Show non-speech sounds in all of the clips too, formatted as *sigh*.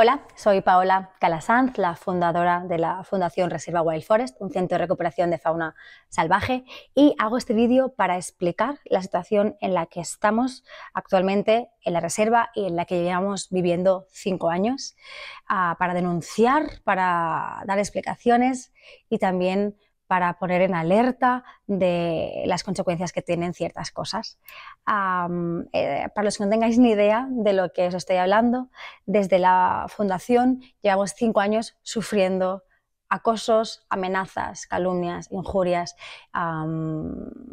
Hola, soy Paola Calasanz, la fundadora de la Fundación Reserva Wild Forest, un centro de recuperación de fauna salvaje, y hago este vídeo para explicar la situación en la que estamos actualmente en la reserva y en la que llevamos viviendo cinco años, ah, para denunciar, para dar explicaciones y también para poner en alerta de las consecuencias que tienen ciertas cosas. Eh, para los que no tengáis ni idea de lo que os estoy hablando, desde la fundación llevamos cinco años sufriendo acosos, amenazas, calumnias, injurias,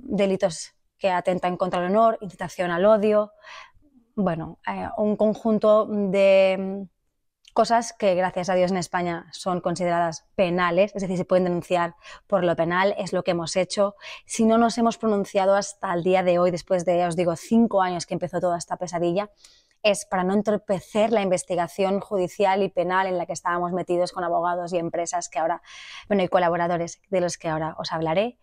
delitos que atentan contra el honor, incitación al odio, bueno, eh, un conjunto de cosas que gracias a Dios en España son consideradas penales, es decir, se pueden denunciar por lo penal, es lo que hemos hecho. Si no nos hemos pronunciado hasta el día de hoy, después de, os digo, cinco años que empezó toda esta pesadilla, es para no entorpecer la investigación judicial y penal en la que estábamos metidos con abogados y empresas que ahora, bueno, y colaboradores de los que ahora os hablaré.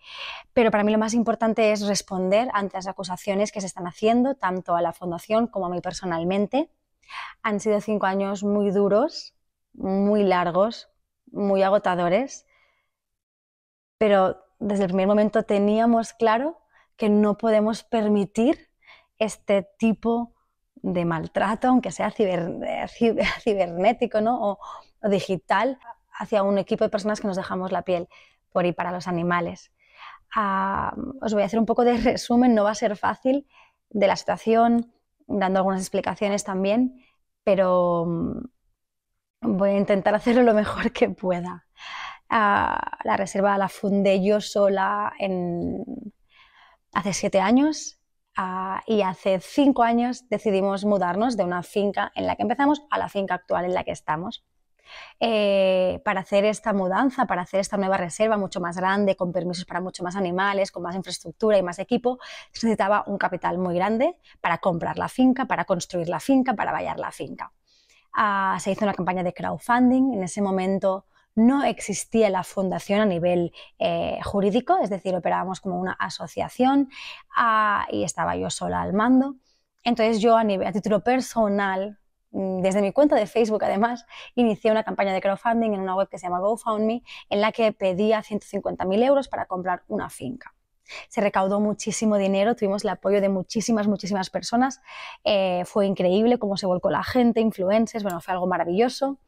Pero para mí lo más importante es responder ante las acusaciones que se están haciendo, tanto a la Fundación como a mí personalmente han sido cinco años muy duros, muy largos, muy agotadores, pero desde el primer momento teníamos claro que no podemos permitir este tipo de maltrato, aunque sea *laughs* cibernético o, digital, hacia un equipo de personas que nos dejamos la piel por y para los animales. Ah, os voy a hacer un poco de *laughs* resumen, no va a ser fácil, de la situación, dando algunas explicaciones también, pero mm, voy a intentar *laughs* hacerlo lo mejor que pueda. Ah, la reserva la fundé yo sola en... hace siete años ah, y hace cinco años decidimos mudarnos de una finca en la que empezamos a la finca actual en la que estamos. Eh, para hacer esta mudanza, para hacer esta nueva reserva mucho más grande, con permisos para mucho más animales, con más infraestructura y más equipo, se necesitaba un capital muy grande para comprar la finca, para construir la finca, para vallar la finca. Ah, se hizo una campaña de crowdfunding, en ese momento no existía la fundación a nivel eh, jurídico, es decir, operábamos como una asociación ah, y estaba yo sola al mando. Entonces yo a, nivel, a título personal Mm, desde mi cuenta de Facebook, además, inicié una campaña de crowdfunding en una web que se llama GoFundMe, en la que pedía 150.000 euros para comprar una finca. Se recaudó muchísimo dinero, tuvimos el apoyo de muchísimas, muchísimas personas. Eh, fue increíble cómo se volcó la gente, influencers, bueno, fue algo maravilloso.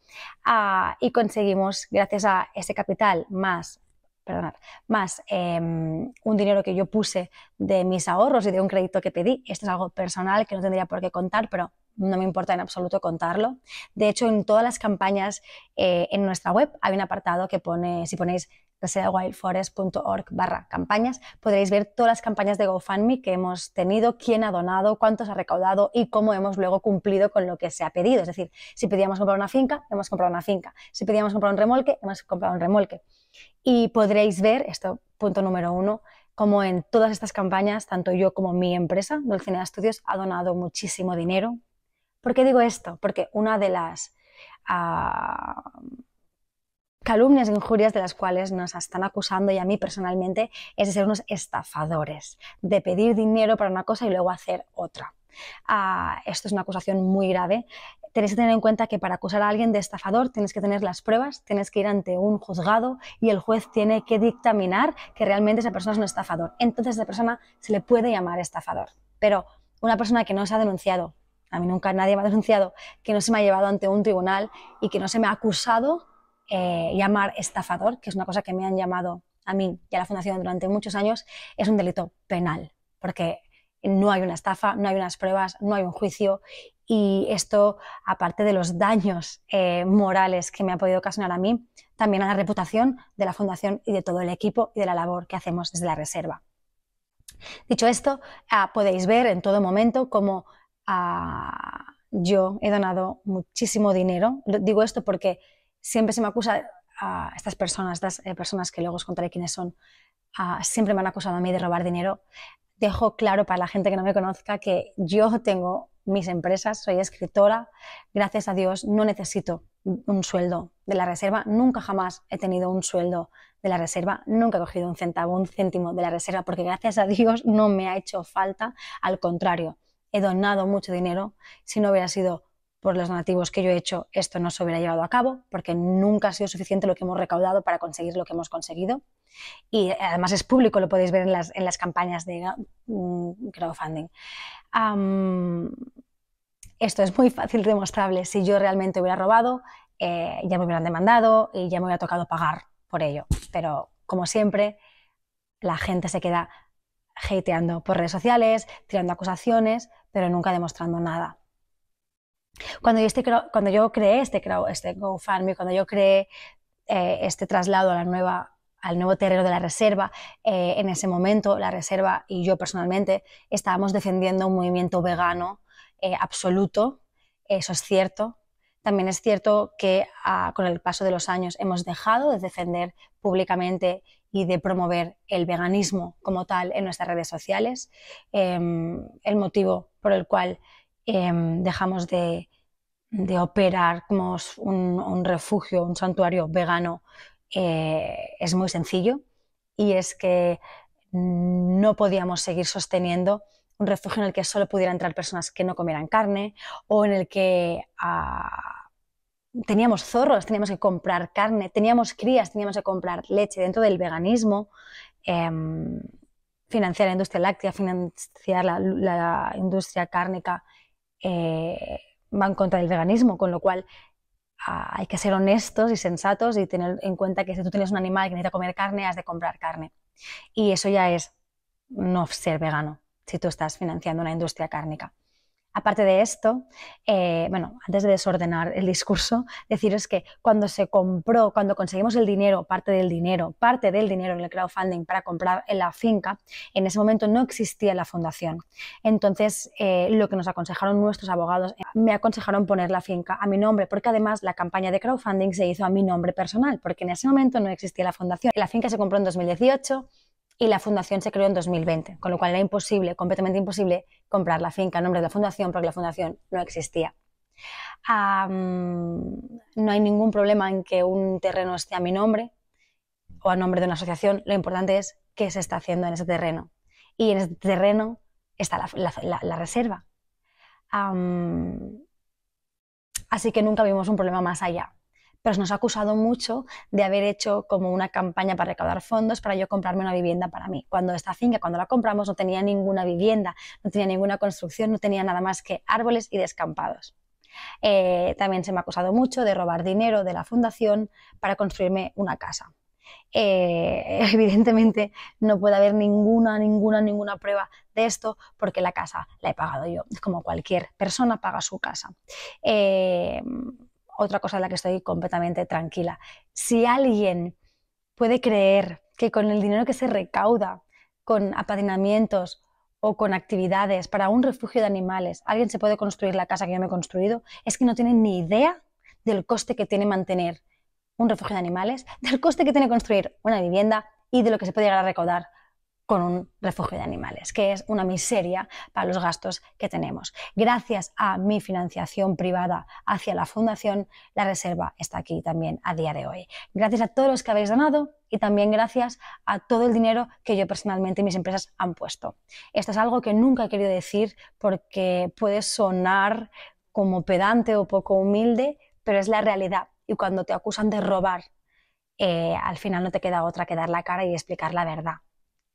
Ah, y conseguimos, gracias a ese capital más Perdonad, más em, un dinero que yo puse de mis ahorros y de un crédito que pedí. Esto es algo personal que no tendría por qué contar, pero no me importa en absoluto contarlo. De hecho, en todas las campañas eh, en nuestra web hay un apartado que pone, si ponéis wildforest.org barra campañas, podréis ver todas las campañas de GoFundMe que hemos tenido, quién ha donado, cuántos ha recaudado y cómo hemos luego cumplido con lo que se ha pedido. Es decir, si pedíamos comprar una finca, hemos comprado una finca. Si pedíamos comprar un remolque, hemos comprado un remolque. Y podréis ver, esto punto número uno, como en todas estas campañas, tanto yo como mi empresa, Dulcinea Studios, ha donado muchísimo dinero, ¿Por qué digo esto? Porque una de las ah, calumnias e injurias de las cuales nos están acusando y a mí personalmente es de ser unos estafadores, de pedir dinero para una cosa y luego hacer otra. Ah, esto es una acusación muy grave. Tenéis que tener en cuenta que para acusar a alguien de estafador tienes que tener las pruebas, tienes que ir ante un juzgado y el juez tiene que dictaminar que realmente esa persona es un estafador. Entonces a esa persona se le puede llamar estafador. Pero una persona que no se ha denunciado, a mí nunca nadie me ha denunciado que no se me ha llevado ante un tribunal y que no se me ha acusado eh, llamar estafador, que es una cosa que me han llamado a mí y a la Fundación durante muchos años, es un delito penal, porque no hay una estafa, no hay unas pruebas, no hay un juicio y esto, aparte de los daños eh, morales que me ha podido ocasionar a mí, también a la reputación de la Fundación y de todo el equipo y de la labor que hacemos desde la reserva. Dicho esto, ah, podéis ver en todo momento cómo a, ah, yo he donado muchísimo dinero. Digo esto porque siempre se me acusa a estas personas, estas eh, personas que luego os contaré quiénes son, siempre me han acusado a mí de robar dinero. Dejo claro para la gente que no me conozca que yo tengo mis empresas, soy escritora, gracias a Dios no necesito un sueldo de la reserva, nunca jamás he tenido un sueldo de la reserva, nunca he cogido un centavo, un céntimo de la reserva, porque gracias a Dios no me ha hecho falta, al contrario, he donado mucho dinero. Si no hubiera sido por los donativos que yo he hecho, esto no se hubiera llevado a cabo, porque nunca ha sido suficiente lo que hemos recaudado para conseguir lo que hemos conseguido. Y eh, además es público, lo podéis ver en las, campañas de mm, crowdfunding. esto es muy fácil demostrable. Si yo realmente hubiera robado, eh, ya me hubieran demandado y ya me hubiera tocado pagar por ello. Pero como siempre, la gente se queda hateando por redes sociales, tirando acusaciones, pero nunca demostrando nada. Cuando yo, este, cuando yo creé este, este y cuando yo creé eh, este traslado a la nueva, al nuevo terreno de la reserva, eh, en ese momento la reserva y yo personalmente estábamos defendiendo un movimiento vegano eh, absoluto, eso es cierto. También es cierto que ah, con el paso de los años hemos dejado de defender públicamente y de promover el veganismo como tal en nuestras redes sociales, em, el motivo por el cual em, dejamos de, operar como un, refugio, un santuario vegano, eh, es muy sencillo y es que no podíamos seguir sosteniendo un refugio en el que solo pudieran entrar personas que no comieran carne o en el que ah, teníamos zorros, teníamos que comprar carne, teníamos crías, teníamos que comprar leche dentro del veganismo, em, financiar la industria láctea, financiar la, industria cárnica, eh, va en contra del veganismo, con lo cual ah, hay que ser honestos y sensatos y tener en cuenta que si tú tienes un animal que necesita comer carne, has de comprar carne. Y eso ya es no ser vegano si tú estás financiando una industria cárnica. Aparte de esto, eh, bueno, antes de desordenar el discurso, deciros que cuando se compró, cuando conseguimos el dinero, parte del dinero, parte del dinero en el crowdfunding para comprar la finca, en ese momento no existía la fundación. Entonces, eh, lo que nos aconsejaron nuestros abogados, eh, me aconsejaron poner la finca a mi nombre, porque además la campaña de crowdfunding se hizo a mi nombre personal, porque en ese momento no existía la fundación. La finca se compró en 2018 y la fundación se creó en 2020, con lo cual era imposible, completamente imposible, comprar la finca a nombre de la fundación porque la fundación no existía. no hay ningún problema en que un terreno esté a mi nombre o a nombre de una asociación, lo importante es qué se está haciendo en ese terreno. Y en ese terreno está la, reserva. así que nunca vimos un problema más allá pero nos ha acusado mucho de haber hecho como una campaña para recaudar fondos para yo comprarme una vivienda para mí. Cuando esta finca, cuando la compramos, no tenía ninguna vivienda, no tenía ninguna construcción, no tenía nada más que árboles y descampados. Eh, también se me ha acusado mucho de robar dinero de la fundación para construirme una casa. Eh, *laughs* evidentemente no puede haber ninguna, ninguna, ninguna prueba de esto porque la casa la he pagado yo, como cualquier persona paga su casa. Eh, otra cosa en la que estoy completamente tranquila. Si alguien puede creer que con el dinero que se recauda, con apadrinamientos o con actividades para un refugio de animales, alguien se puede construir la casa que yo me he construido, es que no tiene ni idea del coste que tiene mantener un refugio de animales, del coste que tiene construir una vivienda y de lo que se puede llegar a recaudar con un refugio de animales, que es una miseria para los gastos que tenemos. Gracias a mi financiación privada hacia la fundación, la reserva está aquí también a día de hoy. Gracias a todos los que habéis donado y también gracias a todo el dinero que yo personalmente y mis empresas han puesto. Esto es algo que nunca he querido decir porque puede sonar como pedante o poco humilde, pero es la realidad. Y cuando te acusan de robar, eh, al final no te queda otra que dar la cara y explicar la verdad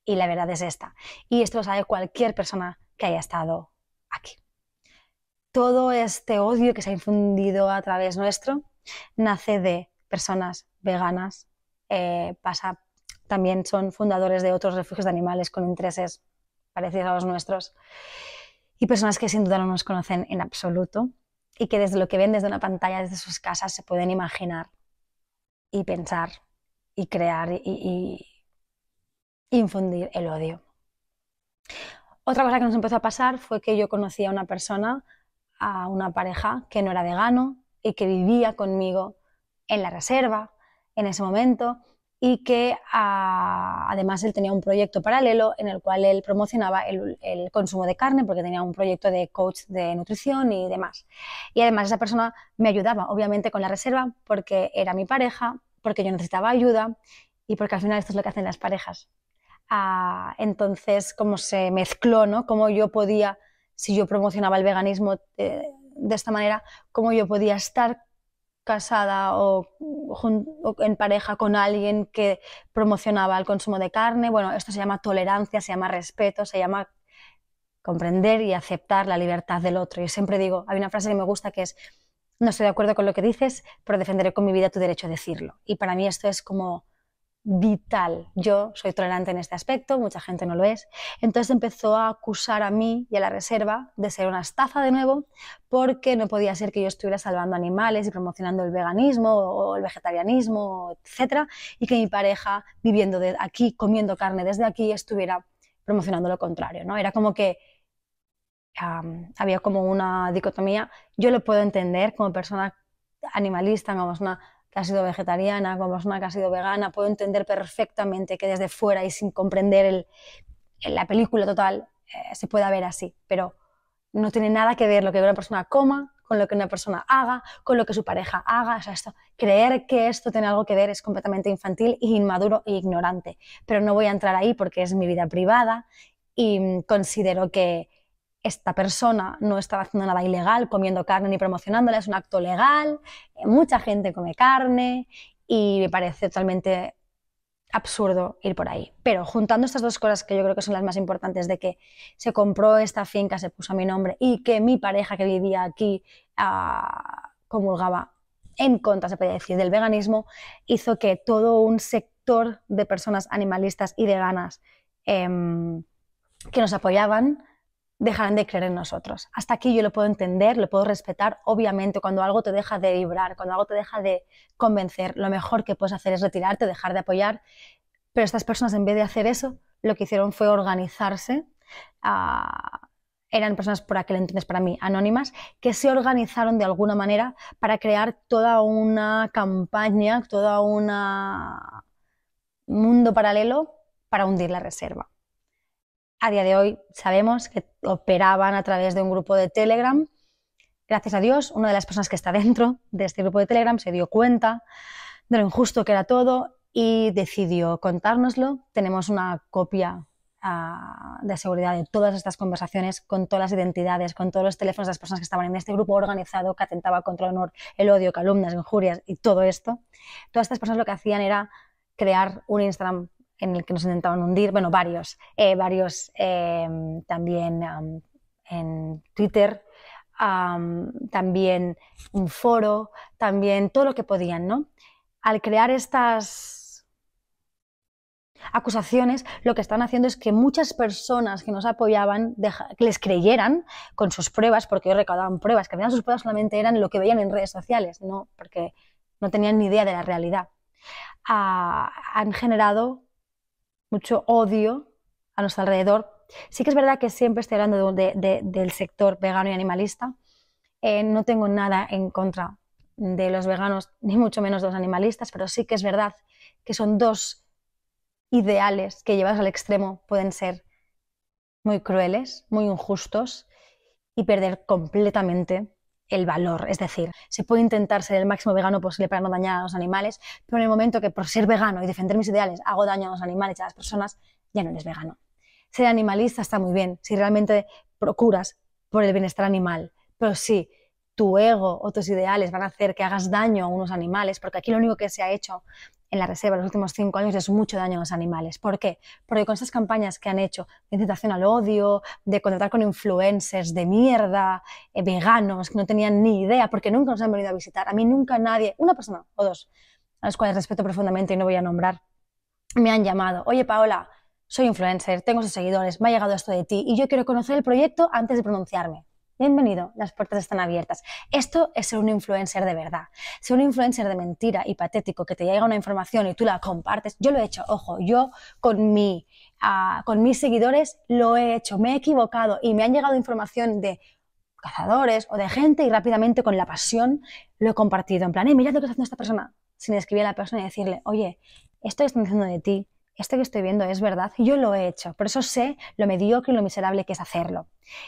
y la verdad es esta. Y esto lo sabe cualquier persona que haya estado aquí. Todo este odio que se ha infundido a través nuestro nace de personas veganas, eh, pasa, también son fundadores de otros refugios de animales con intereses parecidos a los nuestros y personas que sin duda no nos conocen en absoluto y que desde lo que ven desde una pantalla, desde sus casas, se pueden imaginar y pensar y crear y, infundir el odio. Otra cosa que nos empezó a pasar fue que yo conocía a una persona, a una pareja que no era vegano y que vivía conmigo en la reserva en ese momento y que ah, además él tenía un proyecto paralelo en el cual él promocionaba el, el, consumo de carne porque tenía un proyecto de coach de nutrición y demás. Y además esa persona me ayudaba, obviamente, con la reserva porque era mi pareja, porque yo necesitaba ayuda y porque al final esto es lo que hacen las parejas, Ah, entonces, cómo se mezcló, ¿no? Cómo yo podía, si yo promocionaba el veganismo eh, de esta manera, cómo yo podía estar casada o, en pareja con alguien que promocionaba el consumo de carne. Bueno, esto se llama tolerancia, se llama respeto, se llama comprender y aceptar la libertad del otro. Yo siempre digo, hay una frase que me gusta que es, no estoy de acuerdo con lo que dices, pero defenderé con mi vida tu derecho a decirlo. Y para mí esto es como vital. Yo soy tolerante en este aspecto, mucha gente no lo es. Entonces empezó a acusar a mí y a la reserva de ser una estafa de nuevo, porque no podía ser que yo estuviera salvando animales y promocionando el veganismo o el vegetarianismo, etcétera, y que mi pareja viviendo de aquí, comiendo carne desde aquí, estuviera promocionando lo contrario, ¿no? Era como que había como una dicotomía. Yo lo puedo entender como persona animalista, como persona que ha sido vegetariana, como persona que ha sido vegana, puedo entender perfectamente que desde fuera y sin comprender la película total eh, se pueda ver así, pero no tiene nada que ver lo que una persona coma con lo que una persona haga, con lo que su pareja haga. O sea, esto, creer que esto tiene algo que ver es completamente infantil, inmaduro e ignorante. Pero no voy a entrar ahí porque es mi vida privada y mm, considero que, esta persona no estaba haciendo nada ilegal comiendo carne ni promocionándola, es un acto legal, eh, mucha gente come carne y me parece totalmente absurdo ir por ahí. Pero juntando estas dos cosas que yo creo que son las más importantes, de que se compró esta finca, se puso a mi nombre y que mi pareja que vivía aquí ah, comulgaba en contra, se podría decir, del veganismo, hizo que todo un sector de personas animalistas y veganas em, que nos apoyaban, dejarán de creer en nosotros. Hasta aquí yo lo puedo entender, lo puedo respetar. Obviamente, cuando algo te deja de vibrar, cuando algo te deja de convencer, lo mejor que puedes hacer es retirarte, dejar de apoyar. Pero estas personas, en vez de hacer eso, lo que hicieron fue organizarse. Ah, eran personas, por aquel entonces para mí, anónimas, que se organizaron de alguna manera para crear toda una campaña, todo un mundo paralelo para hundir la reserva a día de hoy sabemos que operaban a través de un grupo de Telegram. Gracias a Dios, una de las personas que está *laughs* dentro de este grupo de Telegram se dio cuenta de lo injusto que era todo y decidió contárnoslo. Tenemos una copia ah, de seguridad de todas estas conversaciones, con todas las identidades, con todos los teléfonos de las personas que estaban en este grupo organizado que atentaba contra el honor, el odio, calumnias, injurias y todo esto. Todas estas personas lo que hacían era crear un Instagram en el que nos intentaban hundir, bueno, varios, eh, varios em, también en Twitter, también un foro, también todo lo que podían, ¿no? Al crear estas acusaciones, lo que están haciendo es que muchas personas que nos apoyaban que les creyeran con sus pruebas, porque ellos recaudaban pruebas, que al sus pruebas solamente eran lo que veían en redes sociales, ¿no? Porque no tenían ni idea de la realidad. Ah, han generado mucho odio a nuestro alrededor. Sí que es verdad que siempre estoy hablando del sector vegano y animalista. Eh, no tengo nada en contra de los veganos, *laughs* ni mucho menos de los animalistas, pero sí que es verdad que son dos ideales que llevados al extremo pueden ser muy crueles, muy injustos y perder completamente el valor. Es decir, se puede intentar ser el máximo vegano posible para no dañar a los animales, pero en el momento que por ser vegano y defender mis ideales hago daño a los animales y a las personas, ya no eres vegano. Ser animalista está muy bien si realmente procuras por el bienestar animal, pero sí tu ego o tus ideales van a hacer que hagas daño a unos animales, porque aquí lo único que se ha hecho en la reserva en los últimos cinco años es mucho daño a los animales. ¿Por qué? Porque con esas campañas que han hecho de incitación al odio, de contratar con influencers de mierda, eh, veganos, que no tenían ni idea, porque nunca nos han venido a visitar. A mí nunca nadie, una persona o dos, a los cuales respeto profundamente y no voy a nombrar, me han llamado. Oye, Paola, soy influencer, tengo sus seguidores, me ha llegado esto de ti y yo quiero conocer el proyecto antes de pronunciarme. Bienvenido, las puertas están abiertas. Esto es ser un influencer de verdad. Ser un influencer de mentira y patético, que te llega una información y tú la compartes. Yo lo he hecho, ojo, yo con, mi, ah, con mis seguidores lo he hecho, me he equivocado y me han llegado información de cazadores o de gente y rápidamente con la pasión lo he compartido. En plan, eh, mira lo que está haciendo esta persona. Sin escribir a la persona y decirle, oye, esto que están diciendo de ti esto que estoy viendo es verdad, yo lo he hecho, por eso sé lo mediocre y lo miserable que es hacerlo.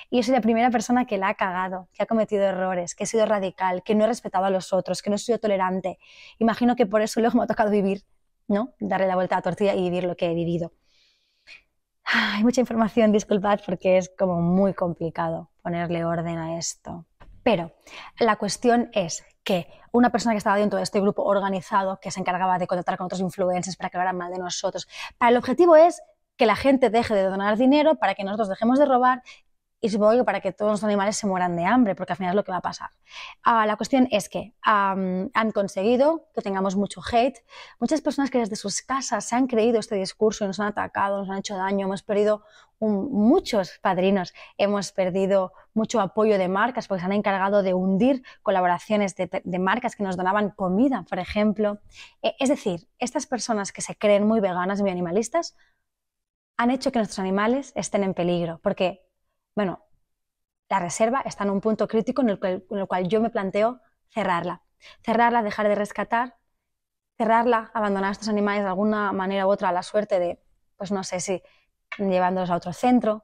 Y yo soy la primera persona que la ha cagado, que ha cometido errores, que he sido radical, que no he respetado a los otros, que no he sido tolerante. Imagino que por eso luego me ha tocado vivir, ¿no? Darle la vuelta a la tortilla y vivir lo que he vivido. Hay mucha información, disculpad, porque es como muy complicado ponerle orden a esto. Pero la cuestión es que una persona que estaba dentro de este grupo organizado, que se encargaba de contactar con otros influencers para que hablaran mal de nosotros, para el objetivo es que la gente deje de donar dinero para que nosotros dejemos de robar y supongo que para que todos los animales se mueran de hambre, porque al final es lo que va a pasar. Ah, la cuestión es que han conseguido que tengamos mucho hate. Muchas personas que desde sus casas se han creído este discurso y nos han atacado, nos han hecho daño, hemos perdido muchos padrinos, hemos perdido mucho apoyo de marcas porque se han encargado de hundir colaboraciones de, marcas que nos donaban comida, por ejemplo. E, es decir, estas personas que se creen muy veganas y muy animalistas han hecho que nuestros animales estén en peligro, porque bueno, la reserva está en un punto crítico en el cual, yo me planteo cerrarla. Cerrarla, dejar de rescatar, cerrarla, abandonar a estos animales de alguna manera u otra a la suerte de, pues no sé si llevándolos a otro centro,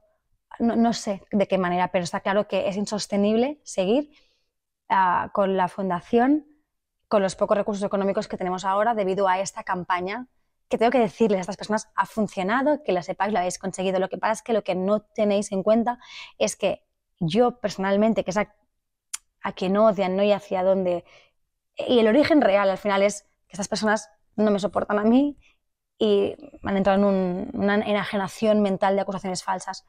no, sé de qué manera, pero está claro que es insostenible seguir ah, con la fundación, con los pocos recursos económicos que tenemos ahora debido a esta campaña que tengo que decirles a estas personas ha funcionado, que lo sepáis, lo habéis conseguido. Lo que pasa es que lo que no tenéis en cuenta es que yo personalmente, que es a, quien odian, no y hacia dónde. Y el origen real al final es que estas personas no me soportan a mí y han entrado en una enajenación mental de acusaciones falsas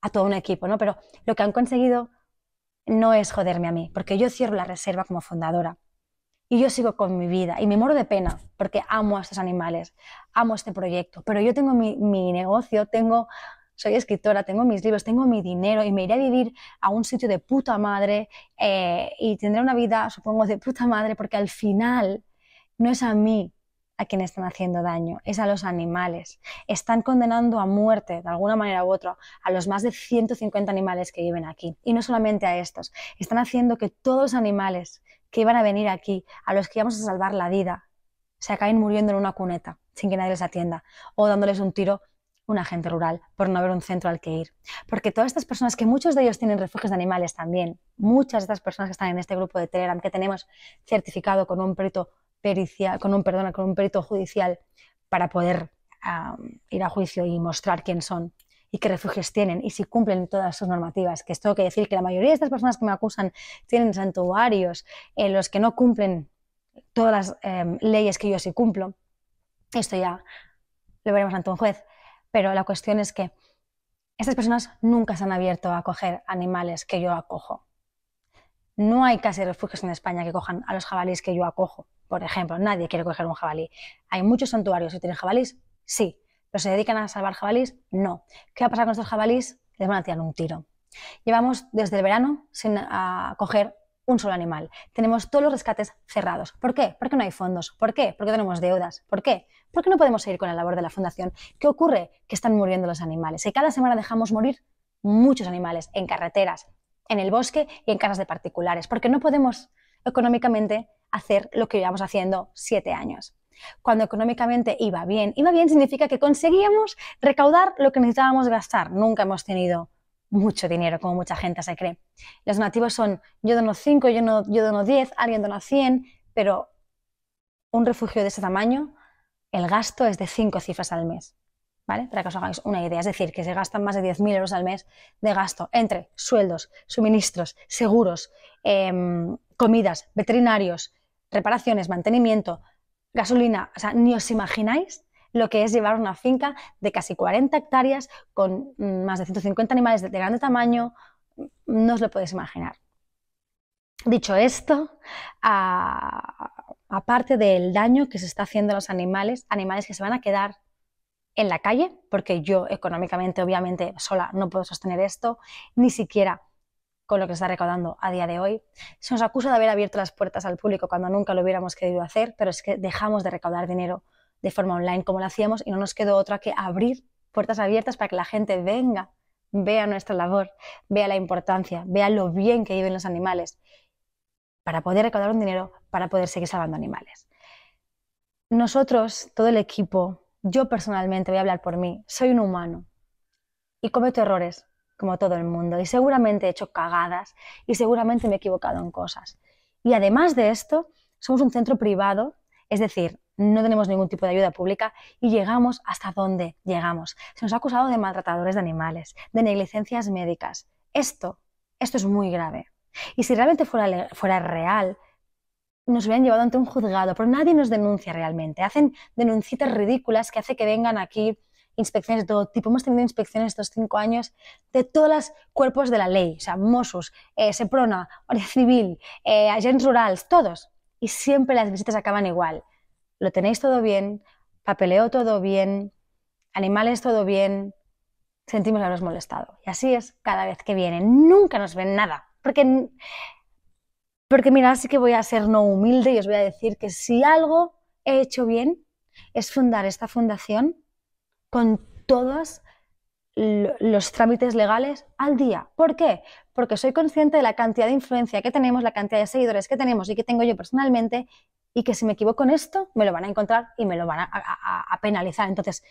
a todo un equipo, ¿no? Pero lo que han conseguido no es joderme a mí, porque yo cierro la reserva como fundadora y yo sigo con mi vida y me muero de pena porque amo a estos animales, amo este proyecto, pero yo tengo mi, negocio, tengo, soy escritora, tengo mis libros, tengo mi dinero y me iré a vivir a un sitio de puta madre eh, y tendré una vida, supongo, de puta madre porque al final no es a mí a quien están haciendo daño, es a los animales. Están condenando a muerte, de alguna manera u otra, a los más de 150 animales que viven aquí. Y no solamente a estos, están haciendo que todos los animales que iban a venir aquí, a los que íbamos a salvar la vida, se acaben muriendo en una cuneta sin que nadie les atienda o dándoles un tiro un agente rural por no haber un centro al que ir. Porque todas estas personas, que muchos de ellos tienen refugios de animales también, muchas de estas personas que están en este grupo de Telegram que tenemos certificado con un perito pericial con un perdona, con un perito judicial para poder ir a juicio y mostrar quién son, y qué refugios tienen y si cumplen todas sus normativas. Que esto tengo que decir que la mayoría de estas personas que me acusan tienen santuarios en los que no cumplen todas las em, leyes que yo sí cumplo. Esto ya lo veremos ante un juez. Pero la cuestión es que estas personas nunca se han abierto a acoger animales que yo acojo. No hay casi refugios en España que cojan a los jabalíes que yo acojo. Por ejemplo, nadie quiere coger un jabalí. Hay muchos santuarios que tienen jabalíes sí, pero se dedican a salvar jabalís, no. ¿Qué va a pasar con estos jabalís? Les van a tirar un tiro. Llevamos desde el verano sin coger un solo animal. Tenemos todos los rescates cerrados. ¿Por qué? Porque no hay fondos. ¿Por qué? Porque tenemos deudas. ¿Por qué? Porque no podemos seguir con la labor de la fundación. ¿Qué ocurre? Que están muriendo los animales. Y cada semana dejamos morir muchos animales en carreteras, en el bosque y en casas de particulares. Porque no podemos económicamente hacer lo que llevamos haciendo siete años. Cuando económicamente iba bien, iba bien significa que conseguíamos recaudar lo que necesitábamos gastar. Nunca hemos tenido mucho dinero, como mucha gente se cree. Los donativos son yo dono 5, yo, dono 10, alguien dona 100, pero un refugio de ese tamaño, el gasto es de 5 cifras al mes. ¿Vale? Para que os hagáis una idea. Es decir, que se gastan más de 10.000 euros al mes de gasto entre sueldos, suministros, seguros, em, comidas, veterinarios, reparaciones, mantenimiento, gasolina, o sea, ni os imagináis lo que es llevar una finca de casi 40 hectáreas con mm, más de 150 animales de grande tamaño, mm, no os lo podéis imaginar. Dicho esto, aparte del daño que se está haciendo a los animales, animales que se van a quedar en la calle, porque yo económicamente, obviamente, sola no puedo sostener esto, ni siquiera con lo que está recaudando a día de hoy. Se nos acusa de haber abierto las puertas al público cuando nunca lo hubiéramos querido hacer, pero es que dejamos de recaudar dinero de forma online como lo hacíamos y no nos quedó otra que abrir puertas abiertas para que la gente venga, vea nuestra labor, vea la importancia, vea lo bien que viven los animales, para poder recaudar un dinero, para poder seguir salvando animales. Nosotros, todo el equipo, yo personalmente, voy a hablar por mí, soy un humano y cometo errores, como todo el mundo, y seguramente he hecho cagadas, y seguramente me he equivocado en cosas. Y además de esto, somos un centro privado, es decir, no tenemos ningún tipo de ayuda pública y llegamos hasta donde llegamos. Se nos ha acusado de maltratadores de animales, de negligencias médicas. Esto, esto es muy grave. Y si realmente fuera, fuera real, nos hubieran llevado ante un juzgado, pero nadie nos denuncia realmente. Hacen denuncias ridículas que hace que vengan aquí inspecciones de todo tipo. Hemos tenido inspecciones estos cinco años de todos los cuerpos de la ley, o sea, Mossos, eh, Seprona, Guardia Civil, eh, agentes rurales, todos. Y siempre las visitas acaban igual. Lo tenéis todo bien, papeleo todo bien, animales todo bien, sentimos haberos molestado. Y así es cada vez que vienen. Nunca nos ven nada. Porque, porque mira, así que voy a ser no humilde y os voy a decir que si algo he hecho bien es fundar esta fundación con todos los trámites legales al día. ¿Por qué? Porque soy consciente de la cantidad de influencia que tenemos, la cantidad de seguidores que tenemos y que tengo yo personalmente, y que si me equivoco en esto, me lo van a encontrar y me lo van a, penalizar. Entonces,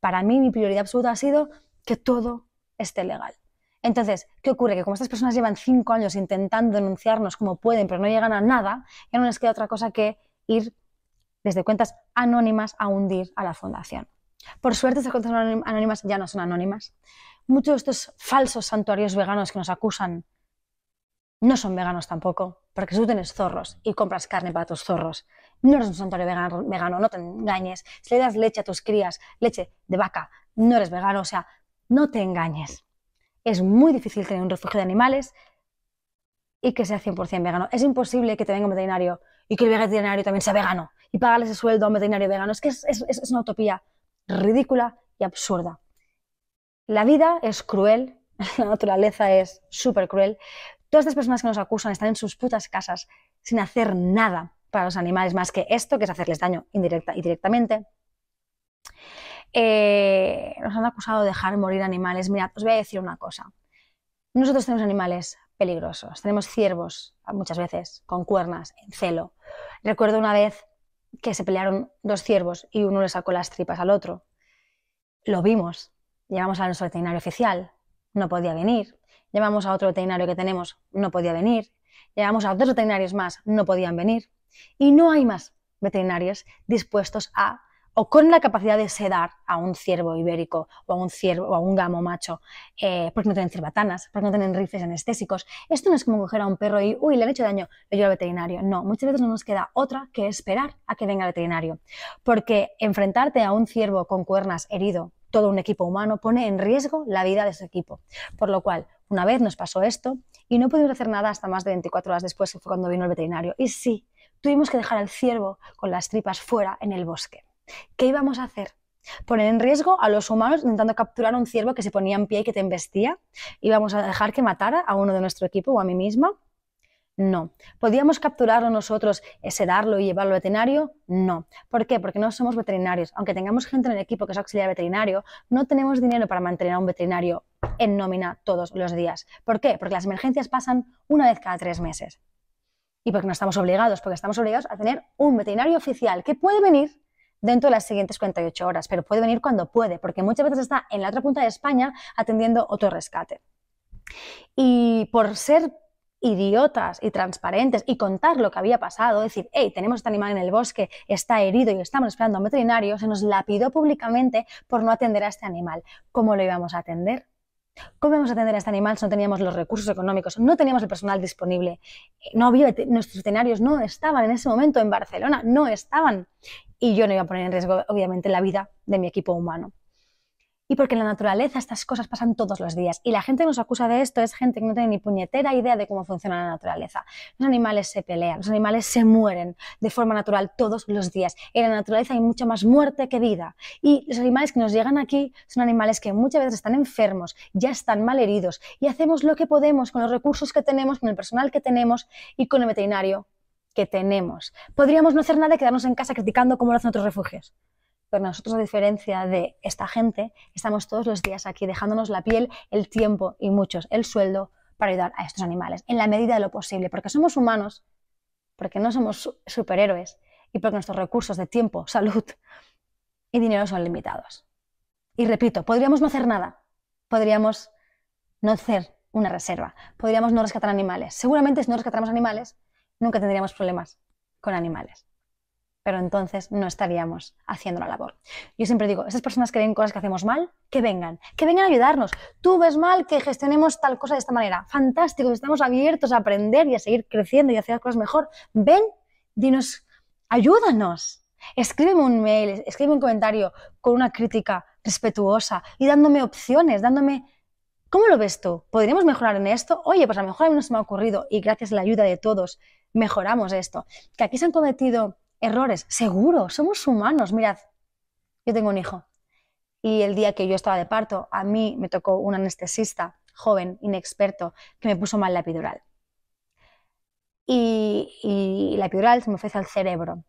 para mí, mi prioridad absoluta ha sido que todo esté legal. Entonces, ¿qué ocurre? Que como estas personas llevan cinco años intentando denunciarnos como pueden, pero no llegan a nada, ya no les queda otra cosa que ir desde cuentas anónimas a hundir a la fundación. Por suerte, estas cuentas anónimas ya no son anónimas. Muchos de estos falsos santuarios veganos que nos acusan no son veganos tampoco, porque si tú tienes zorros y compras carne para tus zorros, no eres un santuario vegano, no te engañes. Si le das leche a tus crías, leche de vaca, no eres vegano, o sea, no te engañes. Es muy difícil tener un refugio de animales y que sea 100% vegano. Es imposible que te venga un veterinario y que el veterinario también sea vegano y pagarles ese sueldo a un veterinario vegano. Es que es una utopía ridícula y absurda. La vida es cruel, *laughs* la naturaleza es súper cruel. Todas estas personas que nos acusan están en sus putas casas sin hacer nada para los animales más que esto, que es hacerles daño indirecta y directamente. Eh, nos han acusado de dejar morir animales. Mira, os voy a decir una cosa. Nosotros tenemos animales peligrosos. Tenemos ciervos, muchas veces, con cuernas, en celo. Recuerdo una vez que se pelearon dos ciervos y uno le sacó las tripas al otro. Lo vimos. Llevamos a nuestro veterinario oficial, no podía venir. Llevamos a otro veterinario que tenemos, no podía venir. Llevamos a otros veterinarios más, no podían venir. Y no hay más veterinarios dispuestos a o con la capacidad de sedar a un ciervo ibérico o a un ciervo o a un gamo macho, eh, porque no tienen cerbatanas, porque no tienen rifles anestésicos. Esto no es como coger a un perro y, uy, le han hecho daño, le llevo al veterinario. No, muchas veces no nos queda otra que esperar a que venga el veterinario, porque enfrentarte a un ciervo con cuernas herido, todo un equipo humano, pone en riesgo la vida de su equipo. Por lo cual, una vez nos pasó esto y no pudimos hacer nada hasta más de 24 horas después, que fue cuando vino el veterinario. Y sí, tuvimos que dejar al ciervo con las tripas fuera en el bosque. ¿Qué íbamos a hacer? Poner en riesgo a los humanos intentando capturar a un ciervo que se ponía en pie y que te embestía. ¿Íbamos a dejar que matara a uno de nuestro equipo o a mí misma? No. ¿Podíamos capturarlo nosotros, sedarlo y llevarlo al veterinario? No. ¿Por qué? Porque no somos veterinarios. Aunque tengamos gente en el equipo que es auxiliar veterinario, no tenemos dinero para mantener a un veterinario en nómina todos los días. ¿Por qué? Porque las emergencias pasan una vez cada tres meses. Y porque no estamos obligados, porque estamos obligados a tener un veterinario oficial que puede venir dentro de las siguientes 48 horas, pero puede venir cuando puede, porque muchas veces está en la otra punta de España atendiendo otro rescate. Y por ser idiotas y transparentes y contar lo que había pasado, decir, hey, tenemos este animal en el bosque, está herido y estamos esperando a un veterinario, se nos lapidó públicamente por no atender a este animal. ¿Cómo lo íbamos a atender? ¿Cómo íbamos a atender a este animal si no teníamos los recursos económicos? No teníamos el personal disponible. No nuestros veterinarios no estaban en ese momento en Barcelona, no estaban y yo no iba a poner en riesgo, obviamente, la vida de mi equipo humano. Y porque en la naturaleza estas cosas pasan todos los días. Y la gente que nos acusa de esto es gente que no tiene ni puñetera idea de cómo funciona la naturaleza. Los animales se pelean, los animales se mueren de forma natural todos los días. En la naturaleza hay mucha más muerte que vida. Y los animales que nos llegan aquí son animales que muchas veces están enfermos, ya están mal heridos. Y hacemos lo que podemos con los recursos que tenemos, con el personal que tenemos y con el veterinario que tenemos. Podríamos no hacer nada y quedarnos en casa criticando cómo lo hacen otros refugios. Pero nosotros, a diferencia de esta gente, estamos todos los días aquí dejándonos la piel, el tiempo y muchos, el sueldo para ayudar a estos animales, en la medida de lo posible, porque somos humanos, porque no somos superhéroes y porque nuestros recursos de tiempo, salud y dinero son limitados. Y repito, podríamos no hacer nada, podríamos no hacer una reserva, podríamos no rescatar animales. Seguramente si no rescatamos animales, nunca tendríamos problemas con animales. Pero entonces no estaríamos haciendo la labor. Yo siempre digo, esas personas que ven cosas que hacemos mal, que vengan, que vengan a ayudarnos. Tú ves mal que gestionemos tal cosa de esta manera. Fantástico, estamos abiertos a aprender y a seguir creciendo y a hacer las cosas mejor. Ven, dinos, ayúdanos. Escríbeme un mail, escríbeme un comentario con una crítica respetuosa y dándome opciones, dándome ¿Cómo lo ves tú? ¿Podríamos mejorar en esto? Oye, pues a lo mejor a mí no se me ha ocurrido y gracias a la ayuda de todos mejoramos esto. Que aquí se han cometido errores, seguro, somos humanos. Mirad, yo tengo un hijo y el día que yo estaba de parto, a mí me tocó un anestesista joven, inexperto, que me puso mal la epidural. Y, la epidural se me ofrece al cerebro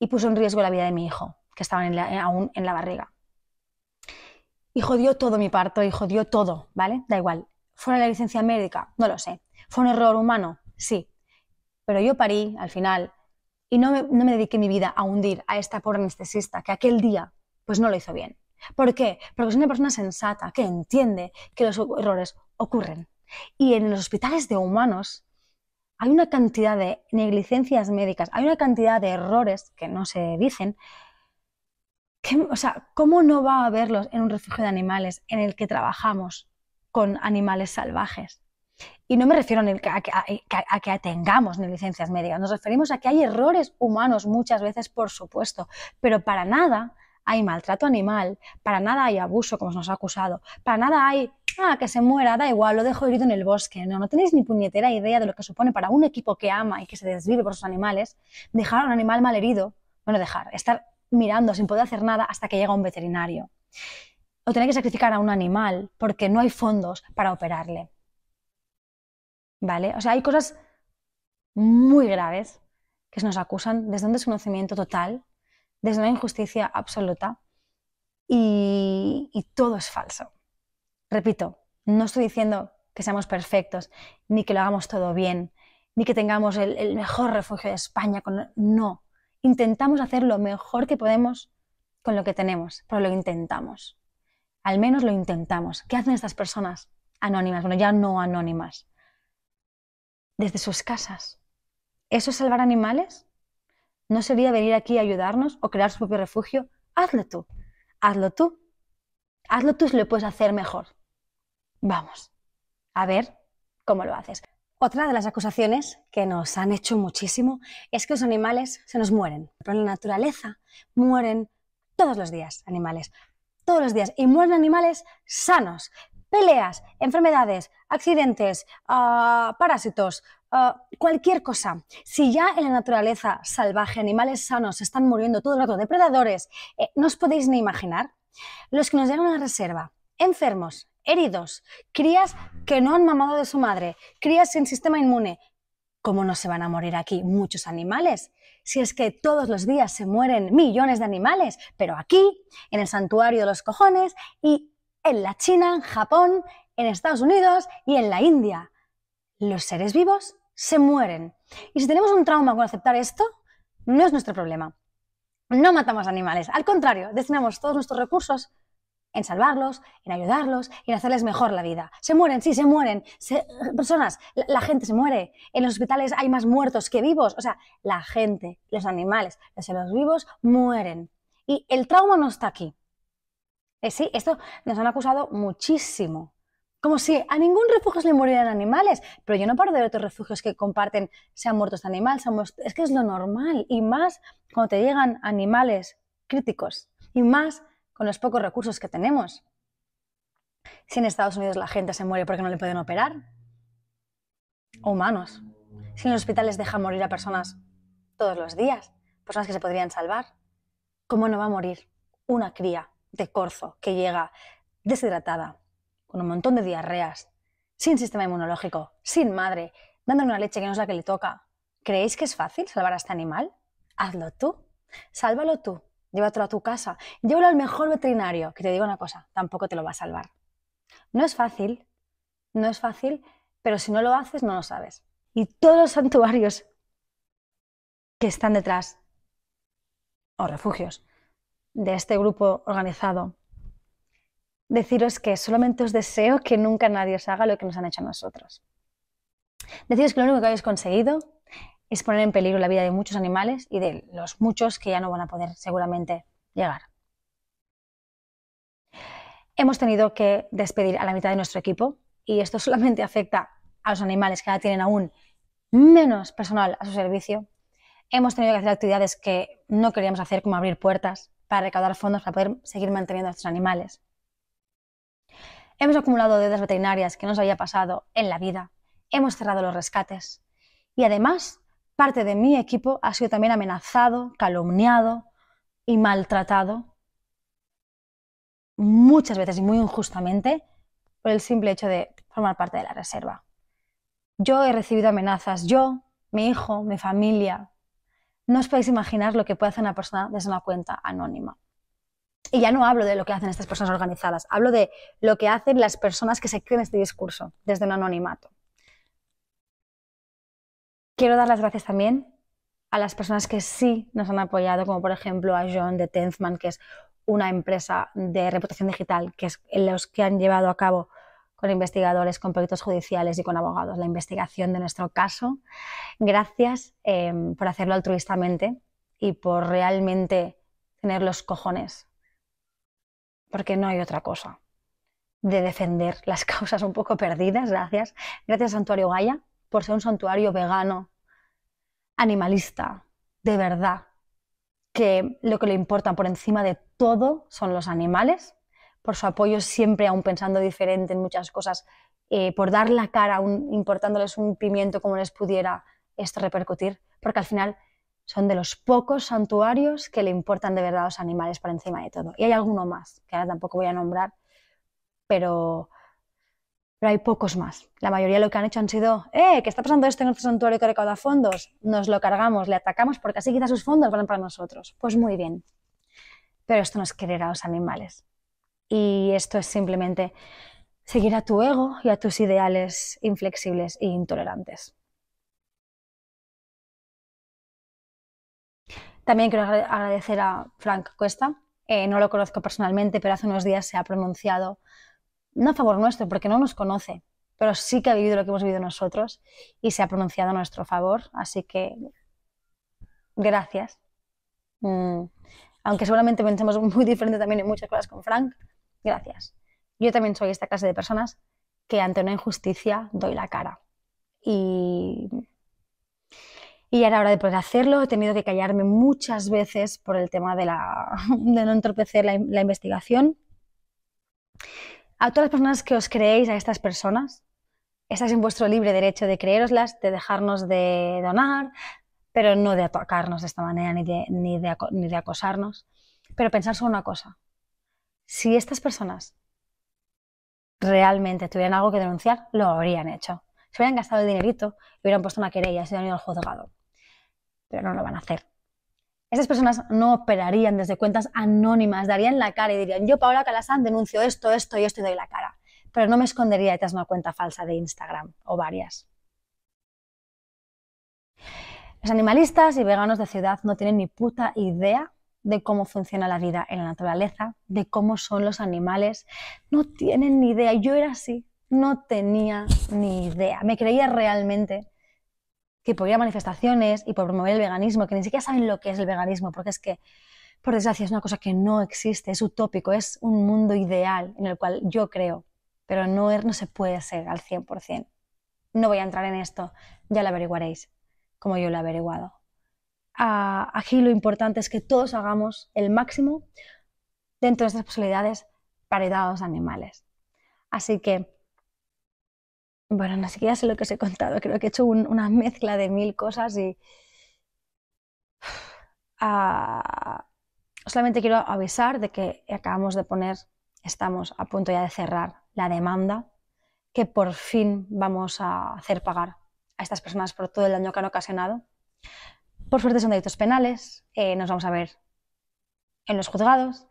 y puso en riesgo la vida de mi hijo, que estaba aún en la barriga y jodió todo mi parto, y jodió todo, ¿vale? Da igual. ¿Fue una licencia médica? No lo sé. ¿Fue un error humano? Sí. Pero yo parí al final y no me, dediqué mi vida a hundir a esta pobre anestesista que aquel día pues no lo hizo bien. ¿Por qué? Porque es una persona sensata que entiende que los errores ocurren. Y en los hospitales de humanos hay una cantidad de negligencias médicas, hay una cantidad de errores que no se dicen o sea, ¿cómo no va a haberlos en un refugio de animales en el que trabajamos con animales salvajes? Y no me refiero a que, a, eh, que, tengamos ni licencias médicas, nos referimos a que hay errores humanos muchas veces, por supuesto, pero para nada hay maltrato animal, para nada hay abuso, como nos ha acusado, para nada hay, ah, que se muera, da igual, lo dejo herido en el bosque. No, no tenéis ni puñetera idea de lo que supone para un equipo que ama y que se desvive por sus animales dejar a un animal mal herido, bueno, dejar, estar mirando sin poder hacer nada hasta que llega un veterinario. O tener que sacrificar a un animal porque no hay fondos para operarle. ¿Vale? O sea, hay cosas muy graves que se nos acusan desde un desconocimiento total, desde una injusticia absoluta y, todo es falso. Repito, no estoy diciendo que seamos perfectos, ni que lo hagamos todo bien, ni que tengamos el, el mejor refugio de España. Con... No, intentamos hacer lo mejor que podemos con lo que tenemos, pero lo intentamos. Al menos lo intentamos. ¿Qué hacen estas personas anónimas? Bueno, ya no anónimas. Desde sus casas. ¿Eso es salvar animales? ¿No sería venir aquí a ayudarnos o crear su propio refugio? Hazlo tú. Hazlo tú. Hazlo tú si lo puedes hacer mejor. Vamos. A ver cómo lo haces. Otra de las acusaciones que nos han hecho muchísimo es que los animales se nos mueren. Pero en la naturaleza mueren todos los días animales, todos los días. Y mueren animales sanos. Peleas, enfermedades, accidentes, ah, parásitos, ah, cualquier cosa. Si ya en la naturaleza salvaje animales sanos están muriendo todo el rato, depredadores, eh, no os podéis ni imaginar. Los que nos llegan a la reserva, enfermos, heridos, crías que no han mamado de su madre, crías sin sistema inmune. ¿Cómo no se van a morir aquí muchos animales? Si es que todos los días se mueren millones de animales, pero aquí, en el santuario de los cojones, y en la China, en Japón, en Estados Unidos y en la India, los seres vivos se mueren. Y si tenemos un trauma con aceptar esto, no es nuestro problema. No matamos animales, al contrario, destinamos todos nuestros recursos en salvarlos, en ayudarlos, y en hacerles mejor la vida. Se mueren, sí, se mueren. Eh, personas, la, gente se muere. En los hospitales hay más muertos que vivos. O sea, la gente, los animales, los seres vivos mueren. Y el trauma no está aquí. Es eh, sí, esto nos han acusado muchísimo. Como si a ningún refugio se le murieran animales, pero yo no paro de ver otros refugios que comparten, se han muerto este animal, es que es lo normal, y más cuando te llegan animales críticos, y más con los pocos recursos que tenemos. Si en Estados Unidos la gente se muere porque no le pueden operar, o humanos. Si en los hospitales dejan morir a personas todos los días, personas que se podrían salvar, ¿cómo no va a morir una cría de corzo que llega deshidratada, con un montón de diarreas, sin sistema inmunológico, sin madre, dándole una leche que no es la que le toca? ¿Creéis que es fácil salvar a este animal? Hazlo tú, sálvalo tú, llévatelo a tu casa, llévalo al mejor veterinario, que te digo una cosa, tampoco te lo va a salvar. No es fácil, no es fácil, pero si no lo haces no lo sabes. Y todos los santuarios que están detrás, o refugios, de este grupo organizado, deciros que solamente os deseo que nunca nadie os haga lo que nos han hecho a nosotros. Deciros que lo único que habéis conseguido es poner en peligro la vida de muchos animales y de los muchos que ya no van a poder seguramente llegar. Hemos tenido que despedir a la mitad de nuestro equipo y esto *laughs* solamente afecta a los animales que ahora tienen aún menos personal a su servicio. Hemos tenido que hacer actividades que no queríamos hacer, como abrir puertas para recaudar fondos para poder seguir manteniendo a nuestros animales. Hemos acumulado deudas veterinarias que no nos había pasado en la vida. Hemos cerrado los rescates. Y además parte de mi equipo ha sido también amenazado, calumniado y maltratado muchas veces y muy injustamente por el simple hecho de formar parte de la reserva. Yo he recibido amenazas, yo, mi hijo, mi familia. No os podéis imaginar lo que puede hacer una persona desde una cuenta anónima. Y ya no hablo de lo que hacen estas personas organizadas, hablo de lo que hacen las personas que se creen este discurso desde un anonimato. Quiero dar las gracias también a las personas que sí nos han apoyado, como por ejemplo a John de Tenzman, que es una empresa de reputación digital, que es los que han llevado a cabo con investigadores, con proyectos judiciales y con abogados la investigación de nuestro caso. Gracias em, por hacerlo altruistamente y por realmente tener los cojones, porque no hay otra cosa, de defender las *laughs* causas un poco perdidas. Gracias. Gracias Santuario Gaia por ser un santuario vegano animalista, de verdad, que lo que le importa por encima de todo son los animales, por su apoyo siempre, aún pensando diferente en muchas cosas, eh, por dar la cara, un, importándoles un pimiento como les pudiera esto repercutir, porque al final son de los pocos santuarios que le importan de verdad los animales por encima de todo. Y hay alguno más, que ahora tampoco voy a nombrar, pero pero hay pocos más. La mayoría lo que han hecho han sido, eh, ¿qué está pasando esto en nuestro santuario que recauda fondos? Nos lo cargamos, le atacamos porque así quizás sus fondos van para nosotros. Pues muy bien. Pero esto no es querer a los animales. Y esto es simplemente seguir a tu ego y a tus ideales inflexibles e intolerantes. También quiero agradecer a Frank Cuesta. Eh, no lo conozco personalmente, pero hace unos días se ha pronunciado no a favor nuestro, porque no nos conoce, pero sí que ha vivido lo que hemos vivido nosotros y se ha pronunciado a nuestro favor. Así que gracias. Mm, aunque seguramente pensemos *laughs* muy diferente también en muchas cosas con Frank, gracias. Yo también soy esta clase de personas que ante una injusticia doy la cara. Y, y a hora de poder hacerlo he tenido que callarme muchas veces por el tema de, la, *laughs* no entorpecer la, la investigación a todas las personas que os creéis a estas personas, estáis en vuestro libre derecho de creéroslas, de dejarnos de donar, pero no de atacarnos de esta manera ni de, ni de, ni de acosarnos. Pero pensar sobre una cosa. Si estas personas realmente tuvieran algo que denunciar, lo habrían hecho. Se hubieran gastado el dinerito hubieran puesto una querella, se hubieran ido al juzgado. Pero no lo van a hacer. Esas personas no operarían desde cuentas anónimas, darían la cara y dirían, yo Paola Calasán denuncio esto, esto y esto y doy la cara, pero no me escondería detrás de una cuenta falsa de Instagram o varias. Los animalistas y veganos de ciudad no tienen ni puta idea de cómo funciona la vida en la naturaleza, de cómo son los animales. No tienen ni idea. Yo era así, no tenía ni idea. Me creía realmente que por ir manifestaciones y por promover el veganismo, que ni siquiera saben lo que es el veganismo, porque es que, por desgracia, es una cosa que no existe, es utópico, es un mundo ideal en el cual yo creo, pero no, no se puede ser al 100%. No voy a entrar en esto, ya lo averiguaréis, como yo lo he averiguado. aquí lo importante es que todos hagamos el máximo dentro de nuestras posibilidades para a los animales. Así que bueno, ni siquiera sé lo que os he contado. Creo que he hecho una mezcla de mil cosas y. *sighs* Ah, solamente quiero avisar de que acabamos de poner, estamos a punto ya de cerrar la demanda que por fin vamos a hacer pagar a estas personas por todo el daño que han ocasionado. Por suerte son delitos penales, eh, nos vamos a ver en los juzgados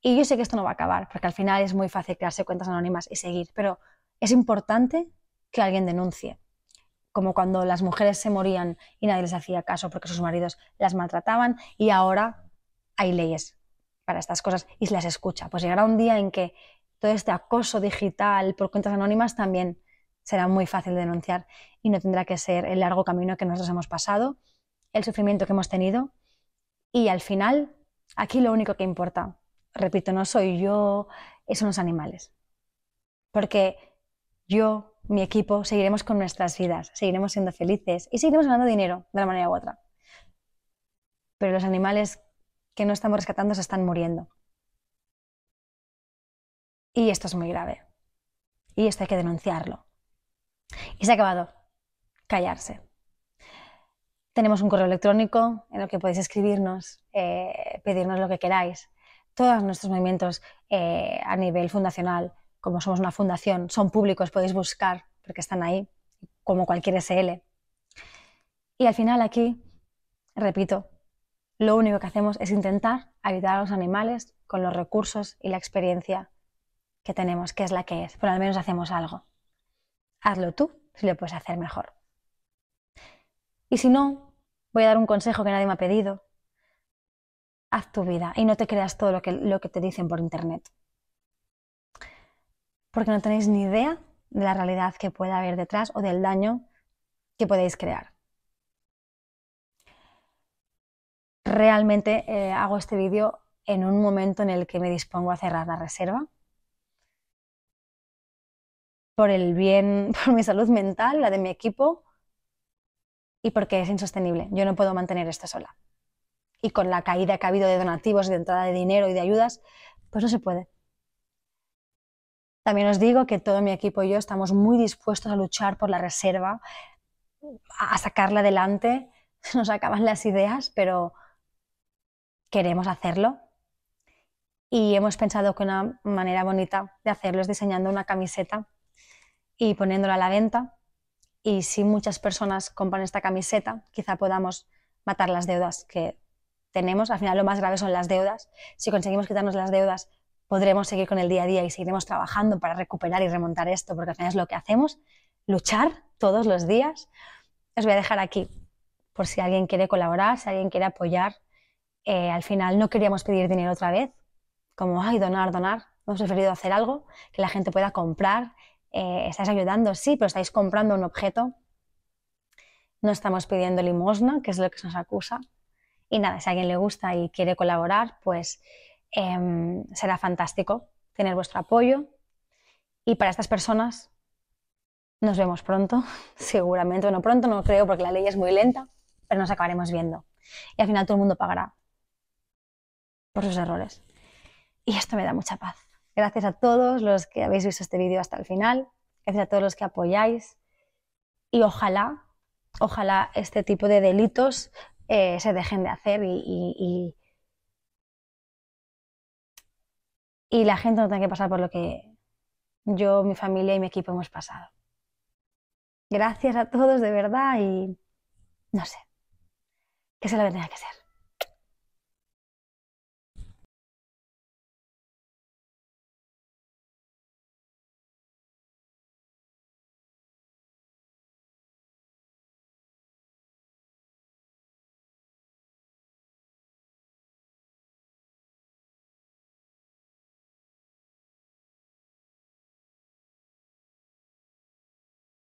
y yo sé que esto no va a acabar, porque al final es muy fácil crearse cuentas anónimas y seguir, pero es importante que alguien denuncie. Como cuando las mujeres se morían y nadie les hacía caso porque sus maridos las maltrataban y ahora hay leyes para estas cosas y se las escucha. Pues llegará un día en que todo este acoso digital por cuentas anónimas también será muy fácil denunciar y no tendrá que ser el largo camino que nosotros hemos pasado, el sufrimiento que hemos tenido y al final aquí lo único que importa, repito, no soy yo, son los animales. Porque yo, mi equipo, seguiremos con nuestras vidas, seguiremos siendo felices y seguiremos ganando dinero de una manera u otra. Pero los animales que no estamos rescatando se están muriendo. Y esto es muy grave. Y esto hay que denunciarlo. Y se ha acabado. Callarse. Tenemos un correo electrónico en el que podéis escribirnos, eh, pedirnos lo que queráis. Todos nuestros movimientos eh, a nivel fundacional como somos una fundación, son públicos, podéis buscar porque están ahí, como cualquier SL. Y al final aquí, repito, lo único que hacemos es intentar ayudar a los animales con los recursos y la experiencia que tenemos, que es la que es, pero al menos hacemos algo. Hazlo tú si lo puedes hacer mejor. Y si no, voy a dar un consejo que nadie me ha pedido. Haz tu vida y no te creas todo lo que, lo que te dicen por internet porque no tenéis ni idea de la realidad que puede haber detrás o del daño que podéis crear. Realmente eh, hago este vídeo en un momento en el que me dispongo a cerrar la reserva. Por el bien, *laughs* por mi salud mental, la de mi equipo y porque es insostenible. Yo no puedo mantener esto sola. Y con la caída que ha habido de donativos, de entrada de dinero y de ayudas, pues no se puede. También os digo que todo mi equipo y yo estamos muy dispuestos a luchar por la reserva, a sacarla adelante. *laughs* Nos acaban las ideas, pero queremos hacerlo. Y hemos pensado que una manera bonita de hacerlo es diseñando una camiseta y poniéndola a la venta. Y si muchas personas compran esta camiseta, quizá podamos matar las deudas que tenemos. Al final lo más grave son las deudas. Si conseguimos quitarnos las deudas podremos seguir con el día a día y seguiremos trabajando para recuperar y remontar esto, porque al final es lo que hacemos, luchar todos los días. Os voy a dejar aquí por si alguien quiere colaborar, si alguien quiere apoyar. Eh, al final no queríamos pedir dinero otra vez, como, ay, donar, donar. Hemos preferido hacer algo que la gente pueda comprar. Eh, estáis ayudando, sí, pero estáis comprando un objeto. No estamos pidiendo limosna, que es lo que se nos acusa. Y nada, si a alguien le gusta y quiere colaborar, pues Em, será fantástico tener vuestro apoyo. Y para estas personas, nos vemos pronto, *laughs* seguramente, bueno, pronto no creo porque la ley es muy lenta, pero nos acabaremos viendo. Y al final todo el mundo pagará por sus errores. Y esto me da mucha paz. Gracias a todos los que habéis visto este vídeo hasta el final, gracias a todos los que apoyáis y ojalá, ojalá este tipo de delitos eh, se dejen de hacer y, y la gente no tenga que pasar por lo que yo, mi familia y mi equipo hemos pasado. Gracias a todos de verdad y no sé, que se lo que tenga que ser.